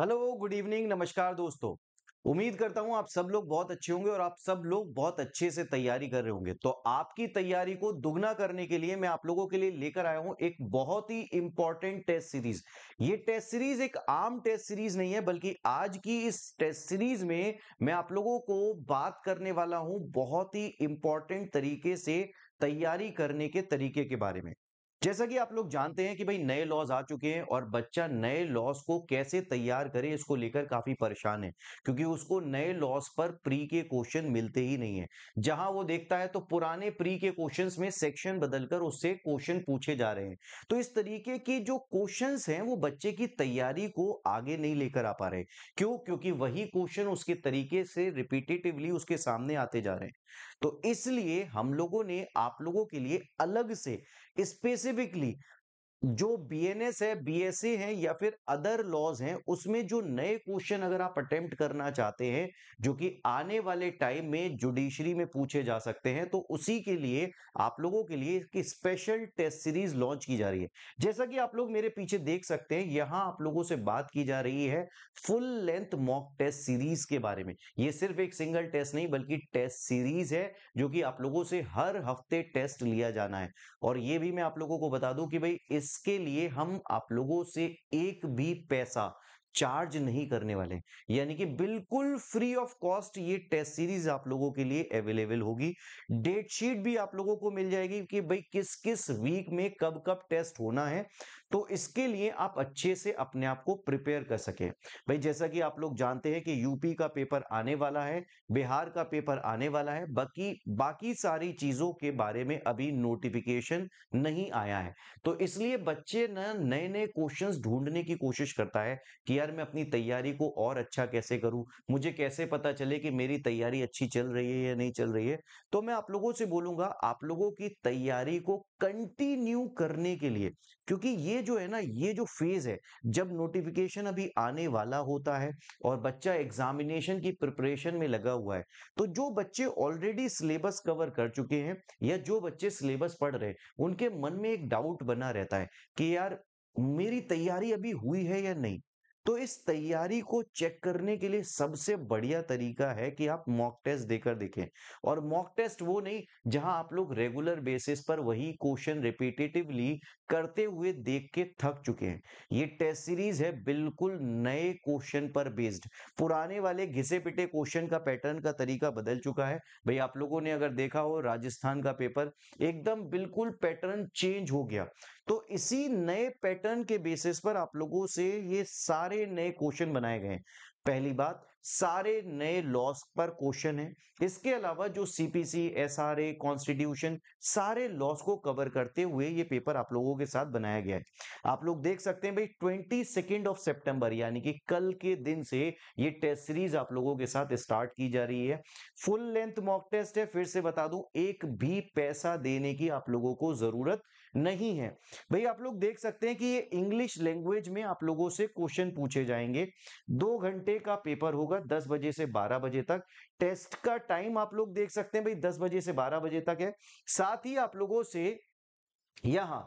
Hello good evening नमस्कार दोस्तों उम्मीद करता हूं आप सब लोग बहुत अच्छे होंगे और आप सब लोग बहुत अच्छे से तैयारी कर रहे होंगे तो आपकी तैयारी को दुगना करने के लिए मैं आप लोगों के लिए लेकर आया हूं एक बहुत ही इंपॉर्टेंट टेस्ट सीरीज ये टेस्ट सीरीज एक आम टेस्ट सीरीज नहीं है बल्कि आज की इस टेस्ट सीरीज में मैं आप लोगों को बात करने वाला हूं बहुत ही इंपॉर्टेंट तरीके से तैयारी करने के तरीके के बारे में जैसा कि आप लोग जानते हैं कि भाई नए लॉज आ चुके हैं और बच्चा नए लॉज को कैसे तैयार करे इसको लेकर काफी परेशान है क्योंकि उसको नए लॉज पर प्री के क्वेश्चन मिलते ही नहीं है जहां वो देखता है तो पुराने प्री के क्वेश्चंस में सेक्शन बदलकर उससे क्वेश्चन पूछे जा रहे हैं तो इस तरीके की जो क्वेश्चन है वो बच्चे की तैयारी को आगे नहीं लेकर आ पा रहे क्यों क्योंकि वही क्वेश्चन उसके तरीके से रिपीटेटिवली उसके सामने आते जा रहे हैं तो इसलिए हम लोगों ने आप लोगों के लिए अलग से स्पेसिफिकली जो बीएनएस है ए e है या फिर अदर लॉज हैं उसमें जो नए क्वेश्चन अगर आप अटेम्प्ट करना चाहते हैं जो कि आने वाले टाइम में जुडिशरी में पूछे जा सकते हैं तो उसी के लिए आप लोगों के लिए इसकी स्पेशल टेस्ट सीरीज लॉन्च की जा रही है जैसा कि आप लोग मेरे पीछे देख सकते हैं यहां आप लोगों से बात की जा रही है full length mock test series के बारे में ये सिर्फ एक सिंगल टेस्ट नहीं बल्कि टेस्ट सीरीज है जो कि आप लोगों से हर हफ्ते टेस्ट लिया जाना है और ये भी मैं आप लोगों को बता दूं कि भाई इस इसके लिए हम आप लोगों से एक भी पैसा चार्ज नहीं करने वाले यानी कि बिल्कुल फ्री ऑफ कॉस्ट ये टेस्ट सीरीज आप लोगों के लिए अवेलेबल होगी डेट शीट भी आप लोगों को मिल जाएगी कि भाई किस किस वीक में कब कब टेस्ट होना है तो इसके लिए आप अच्छे से अपने आप को प्रिपेयर कर सके भाई जैसा कि आप लोग जानते हैं कि यूपी का पेपर आने वाला है बिहार का पेपर आने वाला है बाकी बाकी सारी चीजों के बारे में अभी नोटिफिकेशन नहीं आया है तो इसलिए बच्चे न नए नए क्वेश्चंस ढूंढने की कोशिश करता है कि यार मैं अपनी तैयारी को और अच्छा कैसे करूं मुझे कैसे पता चले कि मेरी तैयारी अच्छी चल रही है या नहीं चल रही है तो मैं आप लोगों से बोलूंगा आप लोगों की तैयारी को कंटिन्यू करने के लिए क्योंकि ये जो है ना ये जो फेज है जब नोटिफिकेशन अभी आने वाला होता है और बच्चा एग्जामिनेशन की प्रिपरेशन में लगा हुआ है तो जो बच्चे ऑलरेडी सिलेबस कवर कर चुके हैं या जो बच्चे सिलेबस पढ़ रहे हैं उनके मन में एक डाउट बना रहता है कि यार मेरी तैयारी अभी हुई है या नहीं तो इस तैयारी को चेक करने के लिए सबसे बढ़िया तरीका है कि आप मॉक टेस्ट देकर देखें और मॉक टेस्ट वो नहीं जहां आप लोग रेगुलर बेसिस पर वही क्वेश्चन रिपीटेटिवली करते हुए देख के थक चुके हैं ये टेस्ट सीरीज है बिल्कुल नए क्वेश्चन पर बेस्ड पुराने वाले घिसे पिटे क्वेश्चन का पैटर्न का तरीका बदल चुका है भाई आप लोगों ने अगर देखा हो राजस्थान का पेपर एकदम बिल्कुल पैटर्न चेंज हो गया तो इसी नए पैटर्न के बेसिस पर आप लोगों से ये सारे सारे नए क्वेश्चन बनाए गए हैं पहली बात सारे नए लॉस पर क्वेश्चन है इसके अलावा जो सीपीसी एसआरए कॉन्स्टिट्यूशन सारे लॉस को कवर करते हुए ये पेपर आप लोगों के साथ बनाया गया है आप लोग देख सकते हैं भाई ट्वेंटी सेकेंड ऑफ सेप्टेम्बर यानी कि कल के दिन से ये टेस्ट सीरीज आप लोगों के साथ स्टार्ट की जा रही है फुल लेंथ मॉक टेस्ट है फिर से बता दू एक भी पैसा देने की आप लोगों को जरूरत नहीं है भाई आप लोग देख सकते हैं कि ये इंग्लिश लैंग्वेज में आप लोगों से क्वेश्चन पूछे जाएंगे दो घंटे का पेपर होगा दस बजे से बारह बजे तक टेस्ट का टाइम आप लोग देख सकते हैं भाई दस बजे से बारह बजे तक है साथ ही आप लोगों से यहां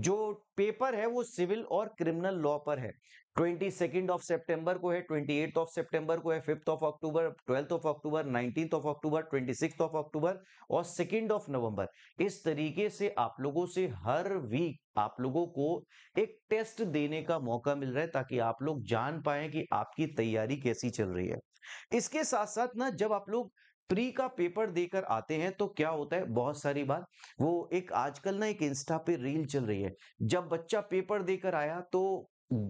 जो पेपर है वो सिविल और क्रिमिनल लॉ पर है ट्वेंटी सेकेंड ऑफ सेप्टेंबर को है ट्वेंटी एट ऑफ सेप्टेंबर को है fifth of October twelfth of October nineteen of October twenty six of October और सेकेंड ऑफ नवंबर इस तरीके से आप लोगों से हर वीक आप लोगों को एक टेस्ट देने का मौका मिल रहा है ताकि आप लोग जान पाए कि आपकी तैयारी कैसी चल रही है इसके साथ साथ ना जब आप लोग प्री का पेपर देकर आते हैं तो क्या होता है बहुत सारी बार वो एक आजकल ना एक इंस्टा पे रील चल रही है जब बच्चा पेपर देकर आया तो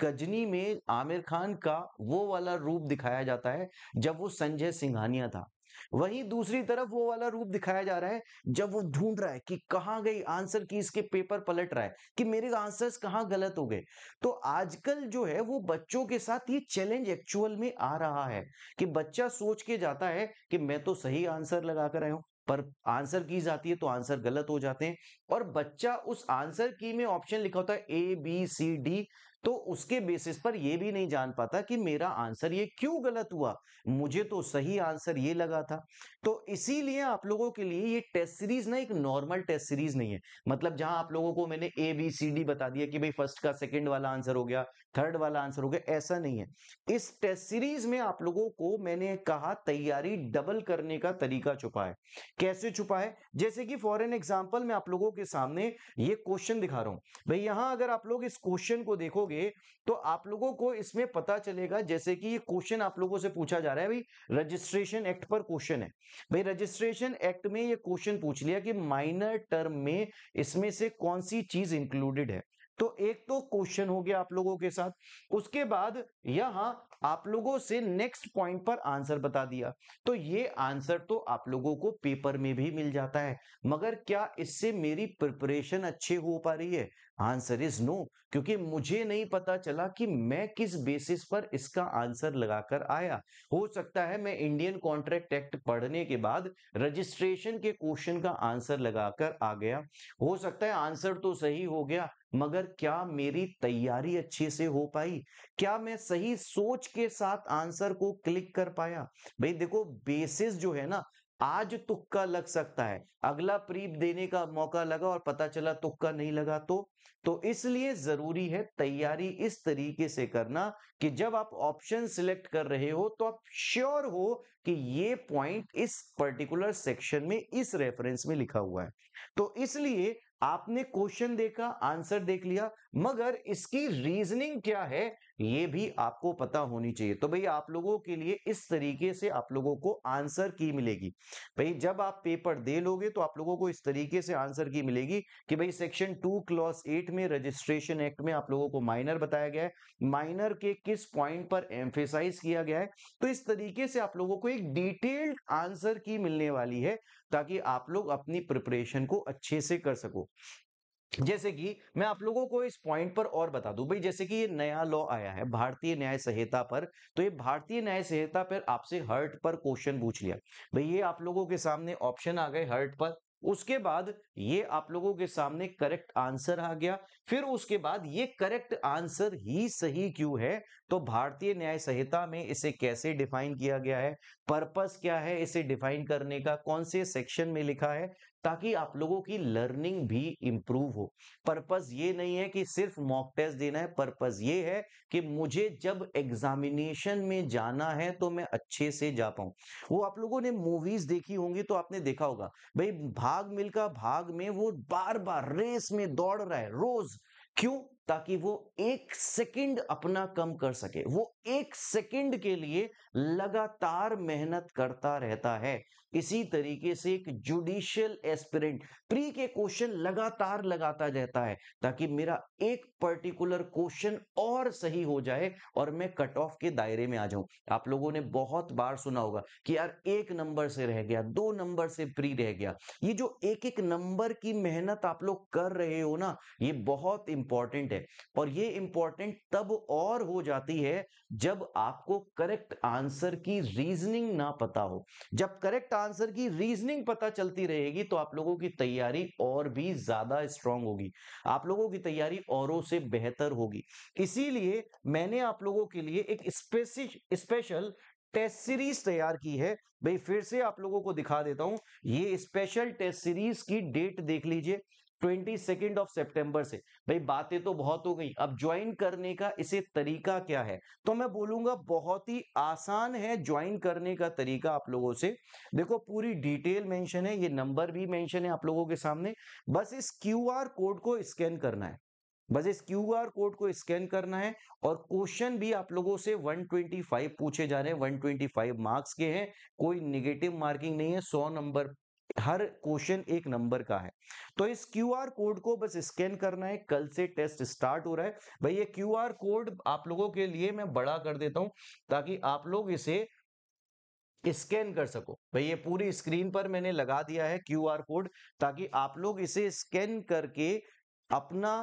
गजनी में आमिर खान का वो वाला रूप दिखाया जाता है जब वो संजय सिंघानिया था वहीं दूसरी तरफ वो वाला रूप दिखाया जा रहा है जब वो ढूंढ रहा है कि कहा गई आंसर की इसके पेपर पलट रहा है कि मेरे आंसर्स कहाँ गलत हो गए तो आजकल जो है वो बच्चों के साथ ये चैलेंज एक्चुअल में आ रहा है कि बच्चा सोच के जाता है कि मैं तो सही आंसर लगा कर आया हूं पर आंसर की जाती है तो आंसर गलत हो जाते हैं और बच्चा उस आंसर की में ऑप्शन लिखा होता है ए बी सी डी तो उसके बेसिस पर यह भी नहीं जान पाता कि मेरा आंसर ये क्यों गलत हुआ मुझे तो सही आंसर ये लगा था तो इसीलिए आप लोगों के लिए ये टेस्ट सीरीज ना एक नॉर्मल टेस्ट सीरीज नहीं है मतलब जहां आप लोगों को मैंने ए बी सी डी बता दिया कि भाई फर्स्ट का सेकंड वाला आंसर हो गया थर्ड वाला आंसर हो गया ऐसा नहीं है इस टेस्ट सीरीज में आप लोगों को मैंने कहा तैयारी डबल करने का तरीका छुपा है कैसे छुपा है जैसे कि फॉर एन एग्जाम्पल मैं आप लोगों के सामने ये क्वेश्चन दिखा रहा हूं भाई यहां अगर आप लोग इस क्वेश्चन को देखोगे करोगे तो आप लोगों को इसमें पता चलेगा जैसे कि ये क्वेश्चन आप लोगों से पूछा जा रहा है भाई रजिस्ट्रेशन एक्ट पर क्वेश्चन है भाई रजिस्ट्रेशन एक्ट में ये क्वेश्चन पूछ लिया कि माइनर टर्म में इसमें से कौन सी चीज इंक्लूडेड है तो एक तो क्वेश्चन हो गया आप लोगों के साथ उसके बाद यहां आप लोगों से नेक्स्ट पॉइंट पर आंसर बता दिया तो ये आंसर तो आप लोगों को पेपर में भी मिल जाता है मगर क्या इससे मेरी प्रिपरेशन अच्छे हो पा रही है आंसर इज नो क्योंकि मुझे नहीं पता चला कि मैं किस बेसिस पर इसका आंसर लगाकर आया हो सकता है मैं इंडियन कॉन्ट्रैक्ट एक्ट पढ़ने के बाद रजिस्ट्रेशन के क्वेश्चन का आंसर लगाकर आ गया हो सकता है आंसर तो सही हो गया मगर क्या मेरी तैयारी अच्छे से हो पाई क्या मैं सही सोच के साथ आंसर को क्लिक कर पाया भाई देखो बेसिस जो है ना आज तुक्का लग सकता है अगला प्रीप देने का मौका लगा और पता चला तुक्का नहीं लगा तो तो इसलिए जरूरी है तैयारी इस तरीके से करना कि जब आप ऑप्शन सिलेक्ट कर रहे हो तो आप श्योर हो कि ये पॉइंट इस पर्टिकुलर सेक्शन में इस रेफरेंस में लिखा हुआ है तो इसलिए आपने क्वेश्चन देखा आंसर देख लिया मगर इसकी रीजनिंग क्या है ये भी आपको पता होनी चाहिए तो भाई आप लोगों के लिए इस तरीके से आप लोगों को आंसर की मिलेगी भाई जब आप पेपर दे लोगे तो आप लोगों को इस तरीके से आंसर की मिलेगी कि भाई सेक्शन टू क्लॉस एट में रजिस्ट्रेशन एक्ट में आप लोगों को माइनर बताया गया है माइनर के किस पॉइंट पर एम्फेसाइज किया गया है तो इस तरीके से आप लोगों को एक डिटेल्ड आंसर की मिलने वाली है ताकि आप लोग अपनी प्रिपरेशन को अच्छे से कर सको जैसे कि मैं आप लोगों को इस पॉइंट पर और बता दूं भाई जैसे कि ये नया लॉ आया है भारतीय न्याय संहिता पर तो ये भारतीय न्याय संहिता पर आपसे हर्ट पर क्वेश्चन पूछ लिया भाई ये आप लोगों के सामने ऑप्शन आ गए हर्ट पर उसके बाद ये आप लोगों के सामने करेक्ट आंसर आ गया फिर उसके बाद ये करेक्ट आंसर ही सही क्यों है तो भारतीय न्याय संहिता में इसे कैसे डिफाइन किया गया है पर्पस क्या है इसे डिफाइन करने का कौन से सेक्शन में लिखा है ताकि आप लोगों की लर्निंग भी इंप्रूव हो पर्पज ये नहीं है कि सिर्फ मॉक टेस्ट देना है पर्पज ये है कि मुझे जब एग्जामिनेशन में जाना है तो मैं अच्छे से जा पाऊं वो आप लोगों ने मूवीज देखी होंगी तो आपने देखा होगा भाई भाग मिल्खा भाग में वो बार बार रेस में दौड़ रहा है रोज क्यों ताकि वो एक सेकंड अपना कम कर सके वो एक सेकंड के लिए लगातार मेहनत करता रहता है इसी तरीके से एक जुडिशियल एस्पिरेंट प्री के क्वेश्चन लगातार लगाता रहता है ताकि मेरा एक पर्टिकुलर क्वेश्चन और सही हो जाए और मैं कट ऑफ के दायरे में आ जाऊं आप लोगों ने बहुत बार सुना होगा कि यार एक नंबर से रह गया दो नंबर से प्री रह गया ये जो एक एक नंबर की मेहनत आप लोग कर रहे हो ना ये बहुत इंपॉर्टेंट है है और ये इंपॉर्टेंट तब और हो जाती है जब आपको करेक्ट आंसर की रीजनिंग ना पता हो जब करेक्ट आंसर की रीजनिंग पता चलती रहेगी तो आप लोगों की तैयारी और भी ज्यादा स्ट्रांग होगी आप लोगों की तैयारी औरों से बेहतर होगी इसीलिए मैंने आप लोगों के लिए एक स्पेशल टेस्ट सीरीज तैयार की है भाई फिर से आप लोगों को दिखा देता हूं ये स्पेशल टेस्ट सीरीज की डेट देख लीजिए ट्वेंटी सेकेंड ऑफ सेप्टेम्बर से भाई बातें तो बहुत हो गई अब ज्वाइन करने का इसे तरीका क्या है तो मैं बोलूंगा बहुत ही आसान है ज्वाइन करने का तरीका आप लोगों से देखो पूरी डिटेल मेंशन है ये नंबर भी मेंशन है आप लोगों के सामने बस इस क्यू कोड को स्कैन करना है बस इस क्यू कोड को स्कैन करना है और क्वेश्चन भी आप लोगों से 125 पूछे जा रहे हैं 125 मार्क्स के हैं कोई निगेटिव मार्किंग नहीं है 100 नंबर हर क्वेश्चन एक नंबर का है तो इस क्यू आर कोड को बस स्कैन करना है कल से टेस्ट स्टार्ट हो रहा है भाई ये क्यू आर कोड आप लोगों के लिए मैं बड़ा कर देता हूं ताकि आप लोग इसे स्कैन कर सको भाई ये पूरी स्क्रीन पर मैंने लगा दिया है क्यू आर कोड ताकि आप लोग इसे स्कैन करके अपना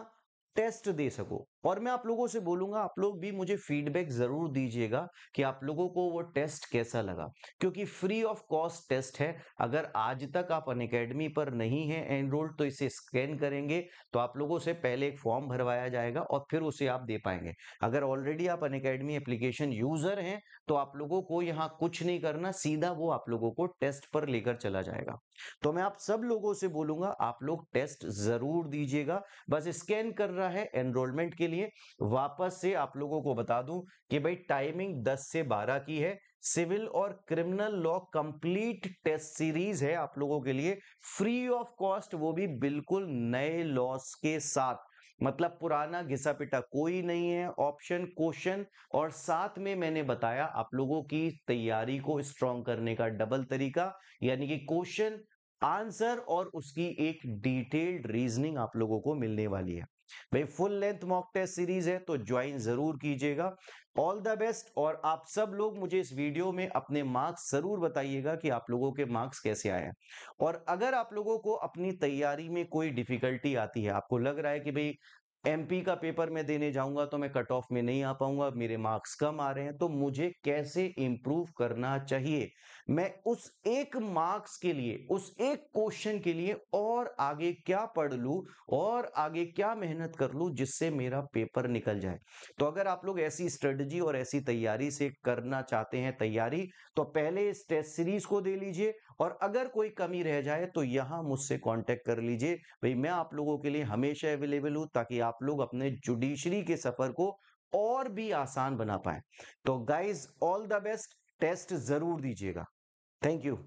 टेस्ट दे सको और मैं आप लोगों से बोलूंगा आप लोग भी मुझे फीडबैक जरूर दीजिएगा कि आप लोगों को वो टेस्ट कैसा लगा क्योंकि फ्री ऑफ कॉस्ट टेस्ट है अगर आज तक आप अन अकेडमी पर नहीं है एनरोल्ड तो इसे स्कैन करेंगे तो आप लोगों से पहले एक फॉर्म भरवाया जाएगा और फिर उसे आप दे पाएंगे अगर ऑलरेडी आप अन अकेडमी एप्लीकेशन यूजर हैं तो आप लोगों को यहाँ कुछ नहीं करना सीधा वो आप लोगों को टेस्ट पर लेकर चला जाएगा तो मैं आप सब लोगों से बोलूंगा आप लोग टेस्ट जरूर दीजिएगा बस स्कैन कर रहा है एनरोलमेंट के के लिए वापस से आप लोगों को बता दूं कि भाई टाइमिंग 10 से 12 की है सिविल और criminal law complete test series है आप लोगों के लिए फ्री ऑफ कॉस्ट वो भी बिल्कुल नए लॉस के साथ मतलब पुराना घिसा पिटा कोई नहीं है ऑप्शन क्वेश्चन और साथ में मैंने बताया आप लोगों की तैयारी को स्ट्रॉन्ग करने का डबल तरीका यानी कि क्वेश्चन आंसर और उसकी एक डिटेल्ड रीजनिंग आप लोगों को मिलने वाली है भाई full length mock test series है तो ज्वाइन जरूर कीजिएगा ऑल द बेस्ट और आप सब लोग मुझे इस वीडियो में अपने मार्क्स जरूर बताइएगा कि आप लोगों के मार्क्स कैसे आए हैं और अगर आप लोगों को अपनी तैयारी में कोई डिफिकल्टी आती है आपको लग रहा है कि भाई एमपी का पेपर मैं देने जाऊंगा तो मैं कट ऑफ में नहीं आ पाऊंगा मेरे मार्क्स कम आ रहे हैं तो मुझे कैसे इंप्रूव करना चाहिए मैं उस एक मार्क्स के लिए उस एक क्वेश्चन के लिए और आगे क्या पढ़ लू और आगे क्या मेहनत कर लू जिससे मेरा पेपर निकल जाए तो अगर आप लोग ऐसी स्ट्रेटजी और ऐसी तैयारी से करना चाहते हैं तैयारी तो पहले इस टेस्ट सीरीज को दे लीजिए और अगर कोई कमी रह जाए तो यहां मुझसे कांटेक्ट कर लीजिए भाई मैं आप लोगों के लिए हमेशा अवेलेबल हूं ताकि आप लोग अपने जुडिशरी के सफर को और भी आसान बना पाए तो guys all the best test जरूर दीजिएगा Thank you.